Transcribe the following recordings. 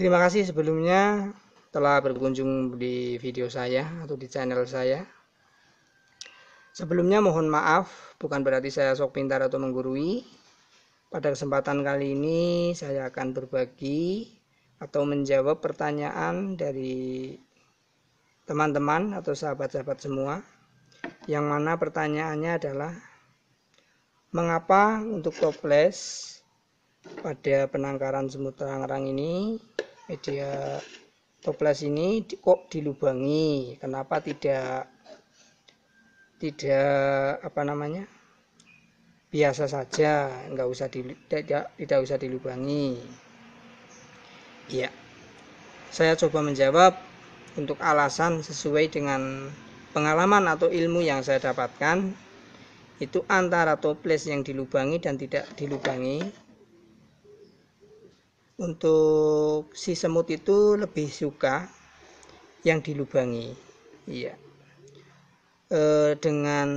Terima kasih sebelumnya telah berkunjung di video saya atau di channel saya. Sebelumnya mohon maaf, bukan berarti saya sok pintar atau menggurui. Pada kesempatan kali ini saya akan berbagi atau menjawab pertanyaan dari teman-teman atau sahabat-sahabat semua. Yang mana pertanyaannya adalah mengapa untuk toples pada penangkaran semut terang-rang ini media toples ini di kok dilubangi kenapa tidak tidak apa namanya biasa saja nggak usah di, tidak tidak usah dilubangi ya saya coba menjawab untuk alasan sesuai dengan pengalaman atau ilmu yang saya dapatkan itu antara toples yang dilubangi dan tidak dilubangi untuk si semut itu lebih suka yang dilubangi iya e, dengan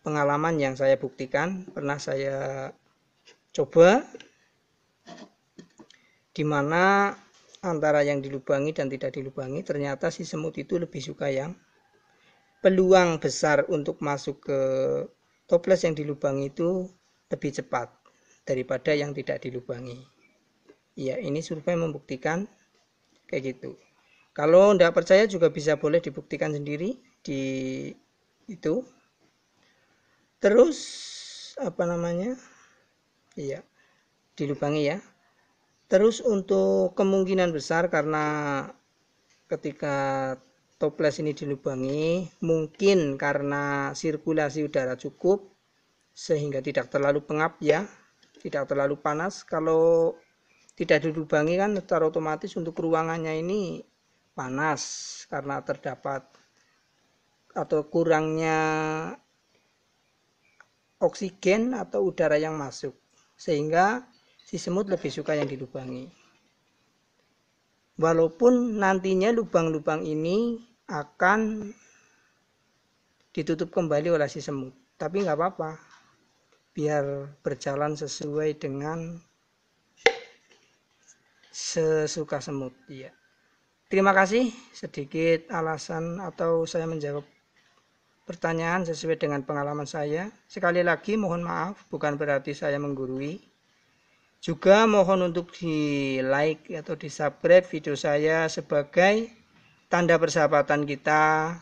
pengalaman yang saya buktikan pernah saya coba dimana antara yang dilubangi dan tidak dilubangi ternyata si semut itu lebih suka yang peluang besar untuk masuk ke toples yang dilubangi itu lebih cepat daripada yang tidak dilubangi. Ya, ini survei membuktikan kayak gitu. Kalau tidak percaya juga bisa boleh dibuktikan sendiri di itu. Terus apa namanya? Iya, dilubangi ya. Terus untuk kemungkinan besar karena ketika toples ini dilubangi, mungkin karena sirkulasi udara cukup sehingga tidak terlalu pengap ya tidak terlalu panas kalau tidak dilubangi kan secara otomatis untuk ruangannya ini panas karena terdapat atau kurangnya oksigen atau udara yang masuk sehingga si semut lebih suka yang dilubangi walaupun nantinya lubang-lubang ini akan ditutup kembali oleh si semut tapi nggak apa-apa biar berjalan sesuai dengan sesuka semut ya terima kasih sedikit alasan atau saya menjawab pertanyaan sesuai dengan pengalaman saya sekali lagi mohon maaf bukan berarti saya menggurui juga mohon untuk di like atau di subscribe video saya sebagai tanda persahabatan kita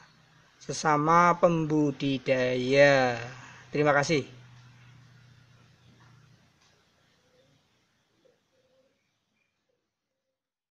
sesama pembudidaya terima kasih